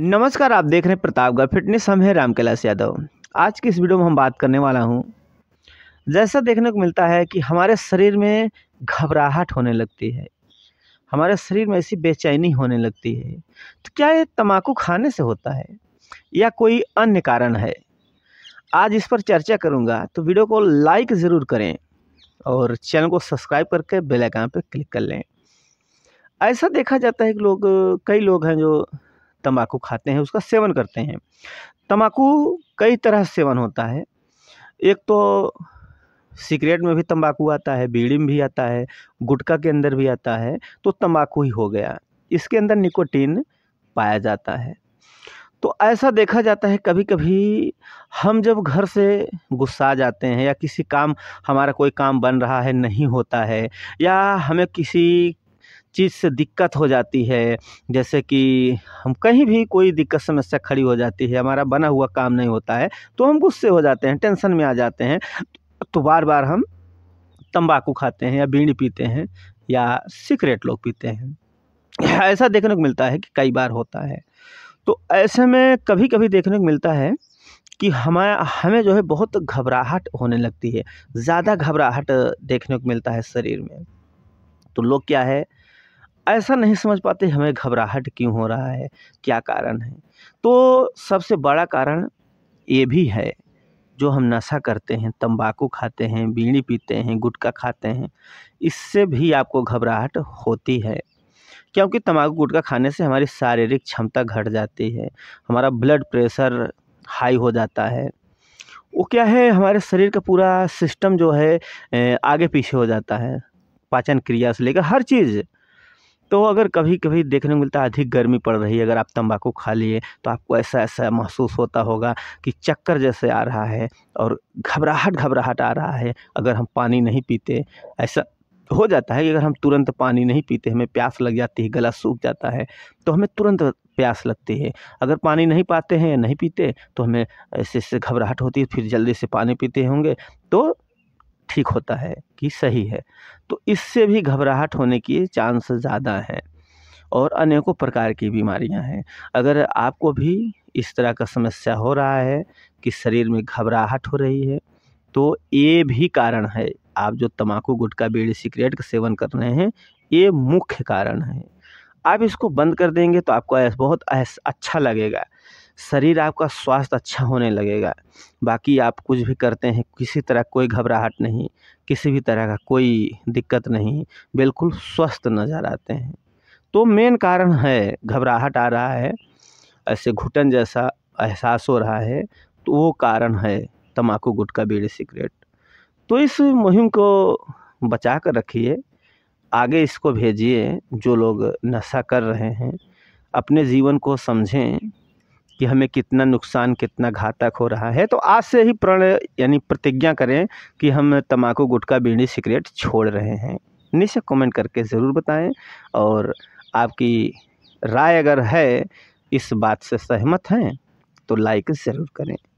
नमस्कार आप देख रहे हैं प्रतापगढ़ फिटनेस हम हैं रामकैलाश यादव आज की इस वीडियो में हम बात करने वाला हूँ जैसा देखने को मिलता है कि हमारे शरीर में घबराहट होने लगती है हमारे शरीर में ऐसी बेचैनी होने लगती है तो क्या ये तम्बाकू खाने से होता है या कोई अन्य कारण है आज इस पर चर्चा करूँगा तो वीडियो को लाइक ज़रूर करें और चैनल को सब्सक्राइब करके बेलाइकान पर क्लिक कर लें ऐसा देखा जाता है कि लोग कई लोग हैं जो तम्बाकू खाते हैं उसका सेवन करते हैं तम्बाकू कई तरह सेवन होता है एक तो सिगरेट में भी तंबाकू आता है बीड़ी में भी आता है गुटखा के अंदर भी आता है तो तंबाकू ही हो गया इसके अंदर निकोटीन पाया जाता है तो ऐसा देखा जाता है कभी कभी हम जब घर से गुस्सा जाते हैं या किसी काम हमारा कोई काम बन रहा है नहीं होता है या हमें किसी चीज़ से दिक्कत हो जाती है जैसे कि हम कहीं भी कोई दिक्कत समस्या खड़ी हो जाती है हमारा बना हुआ काम नहीं होता है तो हम गुस्से हो जाते हैं टेंशन में आ जाते हैं तो बार बार हम तंबाकू खाते हैं या बीड़ी पीते हैं या सिगरेट लोग पीते हैं ऐसा देखने को मिलता है कि कई बार होता है तो ऐसे में कभी कभी देखने को मिलता है कि हमारा हमें जो है बहुत घबराहट होने लगती है ज़्यादा घबराहट देखने को मिलता है शरीर में तो लोग क्या है ऐसा नहीं समझ पाते हमें घबराहट क्यों हो रहा है क्या कारण है तो सबसे बड़ा कारण ये भी है जो हम नशा करते हैं तंबाकू खाते हैं बीड़ी पीते हैं गुटखा खाते हैं इससे भी आपको घबराहट होती है क्योंकि तंबाकू गुटखा खाने से हमारी शारीरिक क्षमता घट जाती है हमारा ब्लड प्रेशर हाई हो जाता है वो क्या है हमारे शरीर का पूरा सिस्टम जो है आगे पीछे हो जाता है पाचन क्रिया से लेकर हर चीज़ तो अगर कभी कभी देखने को मिलता है अधिक गर्मी पड़ रही है अगर आप तंबाकू खा लिए तो आपको ऐसा ऐसा महसूस होता होगा कि चक्कर जैसे आ रहा है और घबराहट घबराहट आ रहा है अगर हम पानी नहीं पीते ऐसा हो जाता है कि अगर हम तुरंत पानी नहीं पीते हमें प्यास लग जाती है गला सूख जाता है तो हमें तुरंत प्यास लगती है अगर पानी नहीं पाते हैं या नहीं पीते तो हमें ऐसे ऐसे घबराहट होती है फिर जल्दी से पानी पीते होंगे तो ठीक होता है कि सही है तो इससे भी घबराहट होने की चांस ज़्यादा हैं और अनेकों प्रकार की बीमारियां हैं अगर आपको भी इस तरह का समस्या हो रहा है कि शरीर में घबराहट हो रही है तो ये भी कारण है आप जो तम्बाकू गुटखा बीड़ी सिगरेट का सेवन कर रहे हैं ये मुख्य कारण है आप इसको बंद कर देंगे तो आपको बहुत अच्छा लगेगा शरीर आपका स्वास्थ्य अच्छा होने लगेगा बाकी आप कुछ भी करते हैं किसी तरह कोई घबराहट नहीं किसी भी तरह का कोई दिक्कत नहीं बिल्कुल स्वस्थ नज़र आते हैं तो मेन कारण है घबराहट आ रहा है ऐसे घुटन जैसा एहसास हो रहा है तो वो कारण है तम्बाकू गुटका बीड़ी सिगरेट तो इस मुहिम को बचा कर रखिए आगे इसको भेजिए जो लोग नशा कर रहे हैं अपने जीवन को समझें कि हमें कितना नुकसान कितना घातक हो रहा है तो आज से ही प्रण यानी प्रतिज्ञा करें कि हम तम्बाकू गुटखा बीड़ी सिगरेट छोड़ रहे हैं निश्चय कमेंट करके ज़रूर बताएं और आपकी राय अगर है इस बात से सहमत हैं तो लाइक ज़रूर करें